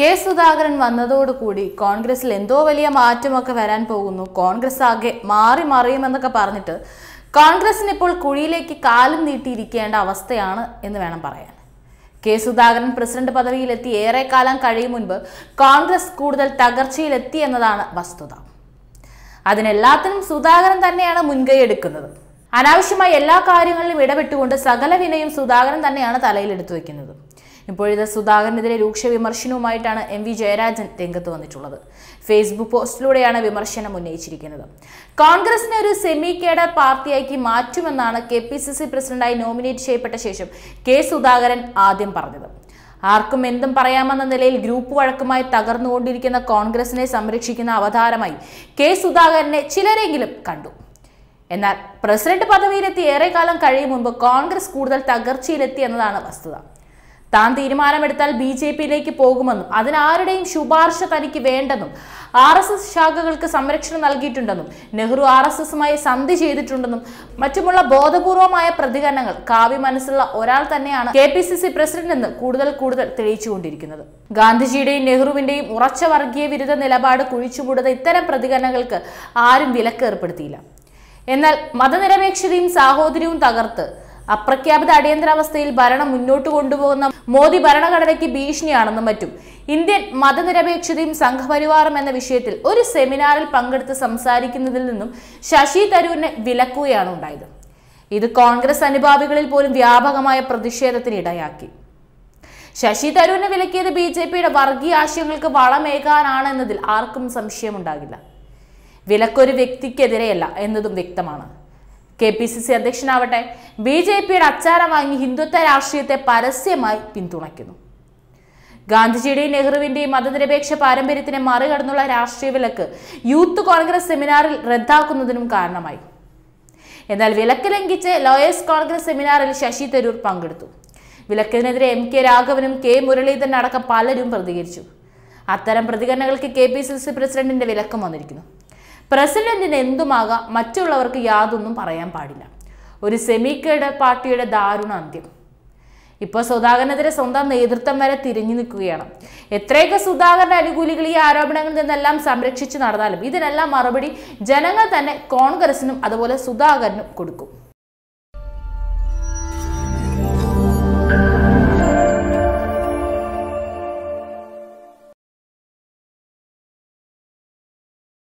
K Sudhakaran വന്നതോടുകൂടി കോൺഗ്രസിൽ എന്തോ വലിയ മാറ്റമൊക്കെ വരാൻ പോകുന്നു കോൺഗ്രസ് ആകെ മാറി മറിയുമെന്നൊക്കെ പറഞ്ഞിട്ട് കോൺഗ്രസിന് ഇപ്പോൾ കുഴിയിലേക്ക് കാലം നീട്ടിയിരിക്കേണ്ട അവസ്ഥയാണ് എന്ന് വേണം പറയാൻ കെ സുധാകരൻ പ്രസിഡന്റ് പദവിയിലെത്തി ഏറെക്കാലം കഴിയും മുൻപ് കോൺഗ്രസ് കൂടുതൽ തകർച്ചയിലെത്തി എന്നതാണ് വസ്തുത അതിനെല്ലാത്തിനും സുധാകരൻ തന്നെയാണ് മുൻകൈ എടുക്കുന്നത് അനാവശ്യമായ എല്ലാ കാര്യങ്ങളിലും ഇടപെട്ടുകൊണ്ട് സകല വിനയും സുധാകരൻ തന്നെയാണ് തലയിലെടുത്തു വെക്കുന്നത് ഇപ്പോഴത്തെ സുധാകരനെതിരെ രൂക്ഷ വിമർശനവുമായിട്ടാണ് എം വി ജയരാജൻ രംഗത്ത് വന്നിട്ടുള്ളത് ഫേസ്ബുക്ക് പോസ്റ്റിലൂടെയാണ് വിമർശനം ഉന്നയിച്ചിരിക്കുന്നത് കോൺഗ്രസിനെ ഒരു സെമി കേഡർ പാർട്ടിയാക്കി മാറ്റുമെന്നാണ് കെ പി സി സി പ്രസിഡന്റായി നോമിനേറ്റ് ചെയ്യപ്പെട്ട ശേഷം കെ സുധാകരൻ ആദ്യം പറഞ്ഞത് ആർക്കും എന്തും പറയാമെന്ന നിലയിൽ ഗ്രൂപ്പ് വഴക്കുമായി തകർന്നുകൊണ്ടിരിക്കുന്ന കോൺഗ്രസിനെ സംരക്ഷിക്കുന്ന അവതാരമായി കെ സുധാകരനെ ചിലരെങ്കിലും കണ്ടു എന്നാൽ പ്രസിഡന്റ് പദവിയിലെത്തി ഏറെക്കാലം കഴിയും മുൻപ് കോൺഗ്രസ് കൂടുതൽ തകർച്ചയിലെത്തി എന്നതാണ് വസ്തുത താൻ തീരുമാനമെടുത്താൽ ബി ജെ പിയിലേക്ക് പോകുമെന്നും അതിനാരുടെയും ശുപാർശ തനിക്ക് വേണ്ടെന്നും ആർ എസ് എസ് ശാഖകൾക്ക് സംരക്ഷണം നൽകിയിട്ടുണ്ടെന്നും നെഹ്റു ആർ എസ് എസുമായി സന്ധി ചെയ്തിട്ടുണ്ടെന്നും മറ്റുമുള്ള ബോധപൂർവമായ പ്രതികരണങ്ങൾ കാവ്യ മനസ്സുള്ള ഒരാൾ തന്നെയാണ് K P C C president എന്ന് കൂടുതൽ കൂടുതൽ തെളിയിച്ചുകൊണ്ടിരിക്കുന്നത് ഗാന്ധിജിയുടെയും നെഹ്റുവിന്റെയും ഉറച്ച വർഗീയ വിരുദ്ധ നിലപാട് കുഴിച്ചുമൂടുന്ന ഇത്തരം പ്രതികരണങ്ങൾക്ക് ആരും വിലക്ക് ഏർപ്പെടുത്തിയില്ല എന്നാൽ മതനിരപേക്ഷതയും സാഹോദര്യവും തകർത്ത് അപ്രഖ്യാപിത അടിയന്തരാവസ്ഥയിൽ ഭരണം മുന്നോട്ട് കൊണ്ടുപോകുന്ന മോദി ഭരണഘടനയ്ക്ക് ഭീഷണിയാണെന്നും മറ്റും ഇന്ത്യൻ മതനിരപേക്ഷതയും സംഘപരിവാറും എന്ന വിഷയത്തിൽ ഒരു സെമിനാറിൽ പങ്കെടുത്ത് സംസാരിക്കുന്നതിൽ നിന്നും ശശി തരൂരിനെ വിലക്കുകയാണ് ഉണ്ടായത് ഇത് കോൺഗ്രസ് അനുഭാവികളിൽ പോലും വ്യാപകമായ പ്രതിഷേധത്തിന് ഇടയാക്കി ശശി തരൂരിനെ വിലക്കിയത് ബി ജെ പിയുടെ വർഗീയ ആശയങ്ങൾക്ക് വളമേകാനാണ് എന്നതിൽ ആർക്കും സംശയമുണ്ടാകില്ല വിലക്കൊരു വ്യക്തിക്കെതിരെയല്ല എന്നതും വ്യക്തമാണ് കെ പി സി സി അധ്യക്ഷനാവട്ടെ ബി ജെ പിയുടെ അച്ചാരം വാങ്ങി ഹിന്ദുത്വ രാഷ്ട്രീയത്തെ പരസ്യമായി പിന്തുണയ്ക്കുന്നു ഗാന്ധിജിയുടെയും നെഹ്റുവിന്റെയും മതനിരപേക്ഷ പാരമ്പര്യത്തിനെ മറികടന്നുള്ള രാഷ്ട്രീയ വിലക്ക് യൂത്ത് കോൺഗ്രസ് സെമിനാറിൽ റദ്ദാക്കുന്നതിനും കാരണമായി എന്നാൽ വിലക്ക് ലംഘിച്ച് ലോയേഴ്സ് കോൺഗ്രസ് സെമിനാറിൽ ശശി തരൂർ പങ്കെടുത്തു വിലക്കിനെതിരെ എം കെ രാഘവനും കെ മുരളീധരൻ അടക്കം പലരും പ്രതികരിച്ചു അത്തരം പ്രതികരണങ്ങൾക്ക് കെ പി സി സി പ്രസിഡന്റിന്റെ വിലക്കം വന്നിരിക്കുന്നു പ്രസിഡന്റിന് എന്തുമാകാം മറ്റുള്ളവർക്ക് യാതൊന്നും പറയാൻ പാടില്ല ഒരു സെമിക്കേഡ് പാർട്ടിയുടെ ദാരുണ അന്ത്യം ഇപ്പോൾ സുധാകരനെതിരെ സ്വന്തം നേതൃത്വം വരെ തിരിഞ്ഞു നിൽക്കുകയാണ് എത്രയൊക്കെ സുധാകരന്റെ അനുകൂലികൾ ഈ ആരോപണങ്ങളിൽ നിന്നെല്ലാം സംരക്ഷിച്ചു നടന്നാലും ഇതിനെല്ലാം മറുപടി ജനങ്ങൾ തന്നെ കോൺഗ്രസിനും അതുപോലെ സുധാകരനും കൊടുക്കും